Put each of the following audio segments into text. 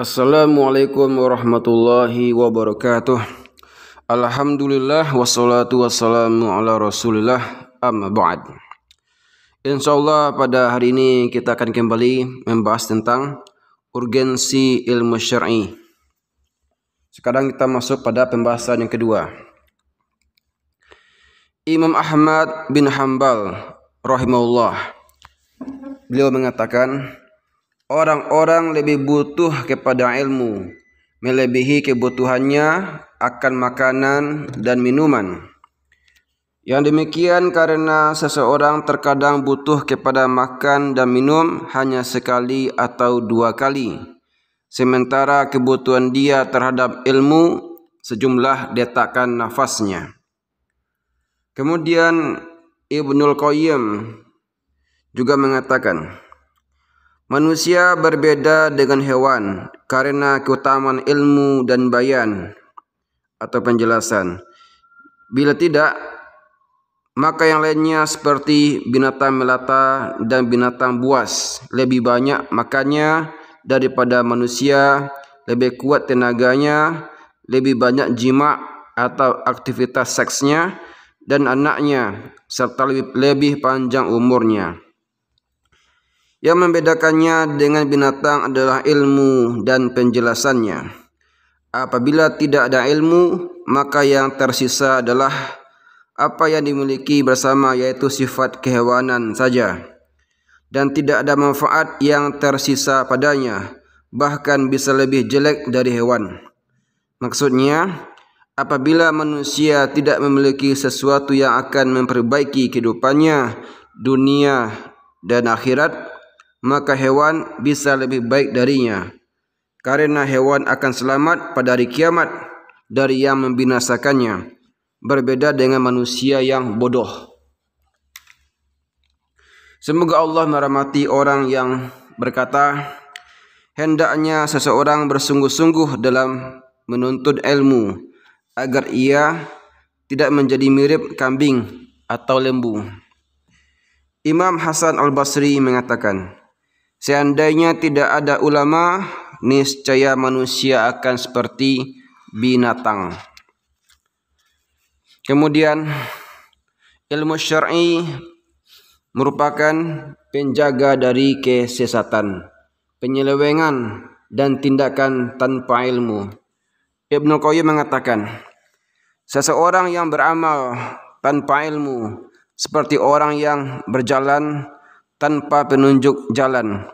Assalamualaikum warahmatullahi wabarakatuh Alhamdulillah wassalatu wassalamu ala rasulillah amma ba'd Insyaallah pada hari ini kita akan kembali membahas tentang urgensi ilmu syar'i Sekarang kita masuk pada pembahasan yang kedua Imam Ahmad bin Hambal rahimahullah Beliau mengatakan orang-orang lebih butuh kepada ilmu, melebihi kebutuhannya akan makanan dan minuman. Yang demikian karena seseorang terkadang butuh kepada makan dan minum hanya sekali atau dua kali. Sementara kebutuhan dia terhadap ilmu sejumlah detakan nafasnya. Kemudian Ibnul Qayyim juga mengatakan, Manusia berbeda dengan hewan karena keutamaan ilmu dan bayan atau penjelasan. Bila tidak, maka yang lainnya seperti binatang melata dan binatang buas lebih banyak makannya daripada manusia, lebih kuat tenaganya, lebih banyak jima atau aktivitas seksnya dan anaknya serta lebih, lebih panjang umurnya. Yang membedakannya dengan binatang adalah ilmu dan penjelasannya. Apabila tidak ada ilmu, maka yang tersisa adalah apa yang dimiliki bersama yaitu sifat kehewanan saja. Dan tidak ada manfaat yang tersisa padanya, bahkan bisa lebih jelek dari hewan. Maksudnya, apabila manusia tidak memiliki sesuatu yang akan memperbaiki kehidupannya, dunia, dan akhirat, maka hewan bisa lebih baik darinya. Karena hewan akan selamat pada hari kiamat dari yang membinasakannya. Berbeda dengan manusia yang bodoh. Semoga Allah merahmati orang yang berkata, Hendaknya seseorang bersungguh-sungguh dalam menuntut ilmu agar ia tidak menjadi mirip kambing atau lembu. Imam Hasan Al-Basri mengatakan, Seandainya tidak ada ulama, niscaya manusia akan seperti binatang. Kemudian ilmu syar'i merupakan penjaga dari kesesatan, penyelewengan dan tindakan tanpa ilmu. Ibnu Qayyim mengatakan, seseorang yang beramal tanpa ilmu seperti orang yang berjalan tanpa penunjuk jalan.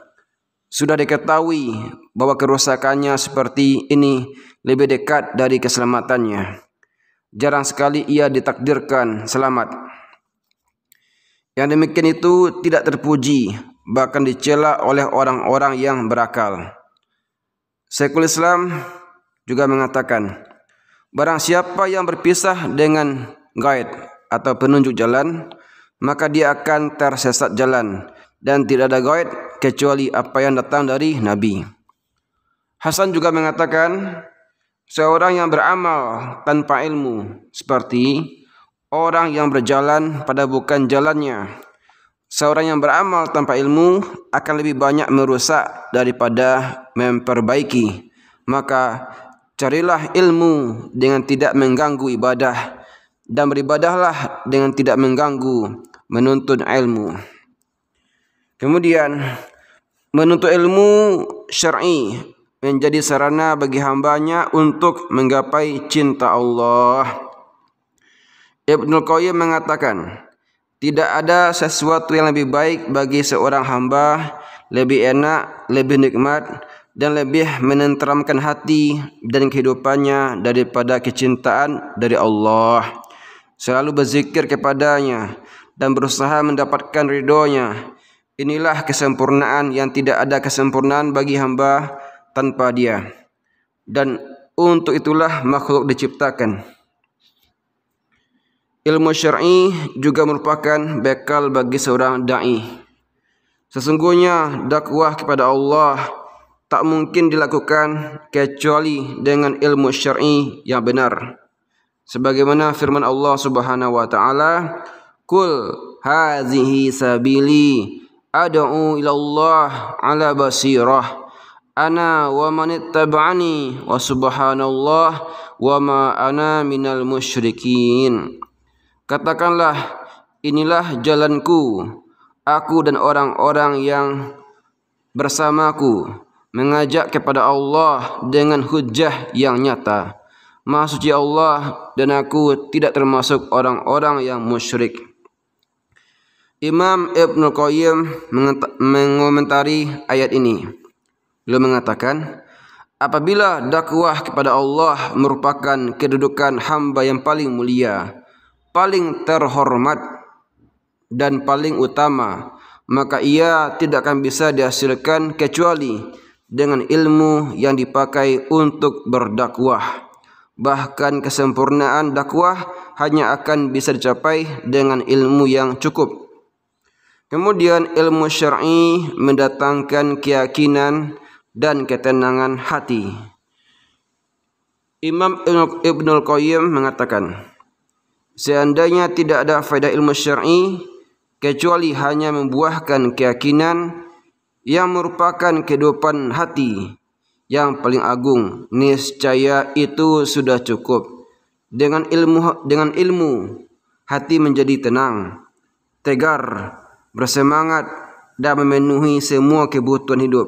Sudah diketahui bahwa kerusakannya seperti ini lebih dekat dari keselamatannya. Jarang sekali ia ditakdirkan selamat. Yang demikian itu tidak terpuji, bahkan dicela oleh orang-orang yang berakal. Sekul Islam juga mengatakan, barang siapa yang berpisah dengan guide atau penunjuk jalan, maka dia akan tersesat jalan dan tidak ada gaib kecuali apa yang datang dari Nabi. Hasan juga mengatakan, seorang yang beramal tanpa ilmu seperti orang yang berjalan pada bukan jalannya. Seorang yang beramal tanpa ilmu akan lebih banyak merusak daripada memperbaiki. Maka carilah ilmu dengan tidak mengganggu ibadah dan beribadahlah dengan tidak mengganggu menuntun ilmu. Kemudian menuntut ilmu syar'i menjadi sarana bagi hambanya untuk menggapai cinta Allah. Ibnul Qayyim mengatakan, tidak ada sesuatu yang lebih baik bagi seorang hamba, lebih enak, lebih nikmat, dan lebih menenteramkan hati dan kehidupannya daripada kecintaan dari Allah. Selalu berzikir kepadanya dan berusaha mendapatkan ridhonya Inilah kesempurnaan yang tidak ada kesempurnaan bagi hamba tanpa dia. Dan untuk itulah makhluk diciptakan. Ilmu syar'i juga merupakan bekal bagi seorang dai. Sesungguhnya dakwah kepada Allah tak mungkin dilakukan kecuali dengan ilmu syar'i yang benar. Sebagaimana firman Allah Subhanahu wa taala, "Qul hadhihi sabili ad'u ila Allah ala basirah ana wa man ittaba'ani wa subhanallah wa ma ana minal musyrikin katakanlah inilah jalanku aku dan orang-orang yang bersamaku mengajak kepada Allah dengan hujah yang nyata Maha suci Allah dan aku tidak termasuk orang-orang yang musyrik. Imam Ibn Qayyim mengomentari ayat ini. Beliau mengatakan, apabila dakwah kepada Allah merupakan kedudukan hamba yang paling mulia, paling terhormat dan paling utama, maka ia tidak akan bisa dihasilkan kecuali dengan ilmu yang dipakai untuk berdakwah. Bahkan kesempurnaan dakwah hanya akan bisa dicapai dengan ilmu yang cukup Kemudian ilmu syar'i mendatangkan keyakinan dan ketenangan hati. Imam Ibnul Qayyim mengatakan, seandainya tidak ada faedah ilmu syar'i kecuali hanya membuahkan keyakinan yang merupakan kehidupan hati yang paling agung niscaya itu sudah cukup dengan ilmu dengan ilmu hati menjadi tenang tegar bersemangat dan memenuhi semua kebutuhan hidup.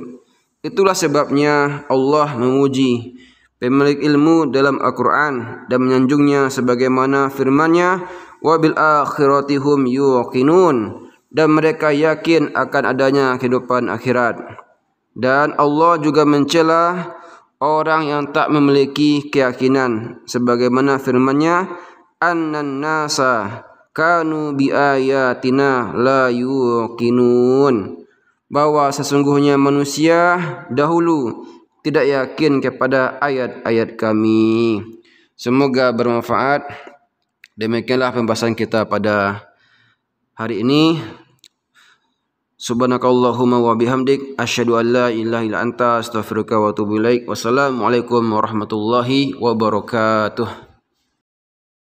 Itulah sebabnya Allah memuji pemilik ilmu dalam Al-Quran dan menyanjungnya sebagaimana firman-Nya wabil akhiratihum yuqinun dan mereka yakin akan adanya kehidupan akhirat dan Allah juga mencela orang yang tak memiliki keyakinan sebagaimana firman-Nya an nasa kanu ayatina la yuqinun bahwa sesungguhnya manusia dahulu tidak yakin kepada ayat-ayat kami. Semoga bermanfaat. Demikianlah pembahasan kita pada hari ini. Subhanakallahumma wa bihamdik asyhadu an la ilaha illa anta astaghfiruka wa atubu ilaik. Wassalamualaikum warahmatullahi wabarakatuh.